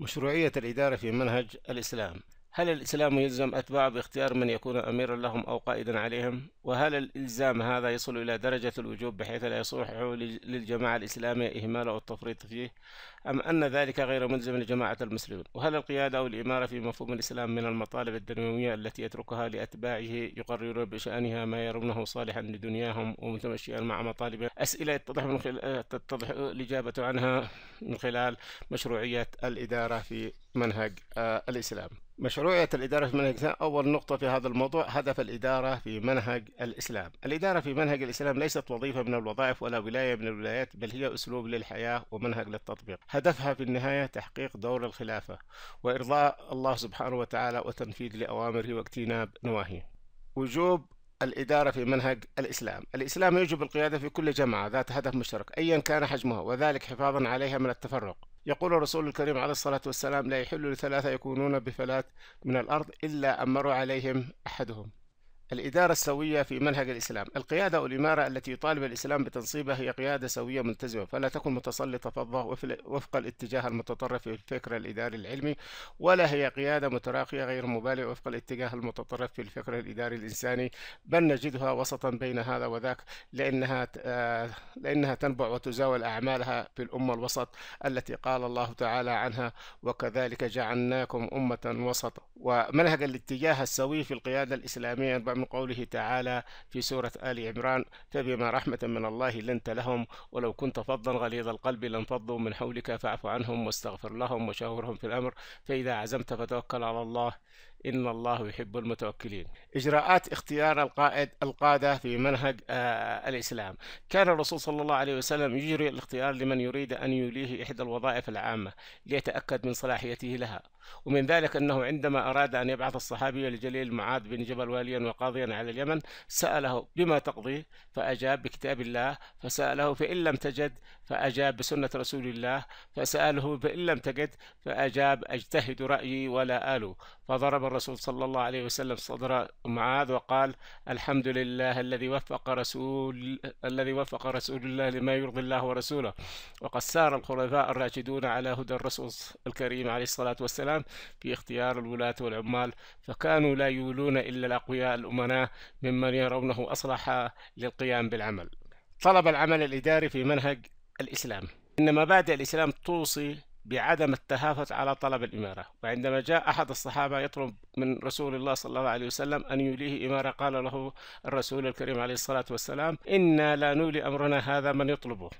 مشروعية الإدارة في منهج الإسلام هل الإسلام يلزم أتباعه باختيار من يكون أميرا لهم أو قائدا عليهم؟ وهل الإلزام هذا يصل إلى درجة الوجوب بحيث لا يصح للجماعة الإسلامية إهماله أو التفريط فيه؟ أم أن ذلك غير ملزم لجماعة المسلمين؟ وهل القيادة أو الإمارة في مفهوم الإسلام من المطالب الدنيوية التي يتركها لأتباعه يقررون بشأنها ما يرونه صالحا لدنياهم ومتمشيا مع مطالبه؟ أسئلة يتضح من خلال تتضح الإجابة عنها من خلال مشروعية الإدارة في منهج آه، الإسلام. مشروعية الإدارة في منهج الإسلام أول نقطة في هذا الموضوع هدف الإدارة في منهج الإسلام الإدارة في منهج الإسلام ليست وظيفة من الوظائف ولا ولاية من الولايات بل هي أسلوب للحياة ومنهج للتطبيق هدفها في النهاية تحقيق دور الخلافة وإرضاء الله سبحانه وتعالى وتنفيذ لأوامره واجتناب نواهيه وجوب الإدارة في منهج الإسلام الإسلام يجب القيادة في كل جماعة ذات هدف مشترك أيا كان حجمها وذلك حفاظا عليها من التفرق يقول الرسول الكريم عليه الصلاة والسلام لا يحل لثلاثة يكونون بفلاة من الأرض إلا أمر عليهم أحدهم الإدارة السوية في منهج الإسلام القيادة أو الإمارة التي يطالب الإسلام بتنصيبها هي قيادة سوية ملتزمة فلا تكن متسلطة فظة وفق الاتجاه المتطرف في الفكر الإداري العلمي ولا هي قيادة متراقية غير مبالغ وفق الاتجاه المتطرف في الفكر الإداري الإنساني بل نجدها وسطا بين هذا وذاك لأنها آه، لأنها تنبع وتزاول أعمالها في الأمة الوسط التي قال الله تعالى عنها وكذلك جعلناكم أمة وسط ومنهج الاتجاه السوي في القيادة الإسلامية من قوله تعالى في سورة آل عمران فبما رحمة من الله لنت لهم ولو كنت فظا غليظ القلب لانفضوا من حولك فاعف عنهم واستغفر لهم وشاورهم في الأمر فإذا عزمت فتوكل على الله إن الله يحب المتوكلين إجراءات اختيار القائد القادة في منهج آه الإسلام كان الرسول صلى الله عليه وسلم يجري الاختيار لمن يريد أن يوليه إحدى الوظائف العامة ليتأكد من صلاحيته لها ومن ذلك أنه عندما أراد أن يبعث الصحابي الجليل معاذ بن جبل واليا وقاضيا على اليمن سأله بما تقضي فأجاب بكتاب الله فسأله فإن لم تجد فأجاب بسنة رسول الله فسأله فإن لم تجد فأجاب أجتهد رأيي ولا آلو فضرب الرسول صلى الله عليه وسلم صدر معاذ وقال الحمد لله الذي وفق رسول الذي وفق رسول الله لما يرضي الله ورسوله وقد سار الخلفاء الراشدون على هدى الرسول الكريم عليه الصلاة والسلام الإسلام في اختيار الولاة والعمال فكانوا لا يولون إلا الأقوياء الأمناء ممن يرونه أصلح للقيام بالعمل طلب العمل الإداري في منهج الإسلام إن مبادئ الإسلام توصي بعدم التهافت على طلب الإمارة وعندما جاء أحد الصحابة يطلب من رسول الله صلى الله عليه وسلم أن يوليه إمارة قال له الرسول الكريم عليه الصلاة والسلام إنا لا نولي أمرنا هذا من يطلبه